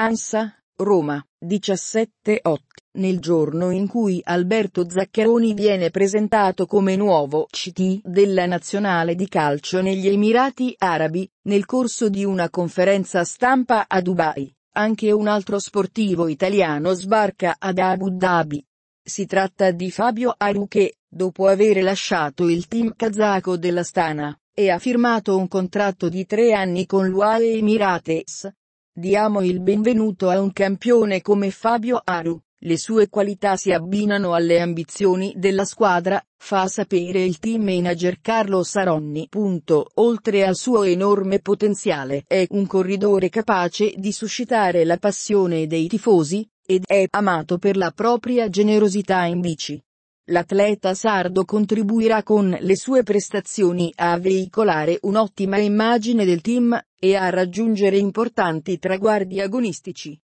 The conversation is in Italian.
Ansa, Roma, 17 8, nel giorno in cui Alberto Zaccheroni viene presentato come nuovo CT della nazionale di calcio negli Emirati Arabi, nel corso di una conferenza stampa a Dubai, anche un altro sportivo italiano sbarca ad Abu Dhabi. Si tratta di Fabio Aru che, dopo aver lasciato il team kazako della Stana, e ha firmato un contratto di tre anni con l'UAE Emirates, Diamo il benvenuto a un campione come Fabio Aru, le sue qualità si abbinano alle ambizioni della squadra, fa sapere il team manager Carlo Saronni. Oltre al suo enorme potenziale è un corridore capace di suscitare la passione dei tifosi, ed è amato per la propria generosità in bici. L'atleta sardo contribuirà con le sue prestazioni a veicolare un'ottima immagine del team, e a raggiungere importanti traguardi agonistici.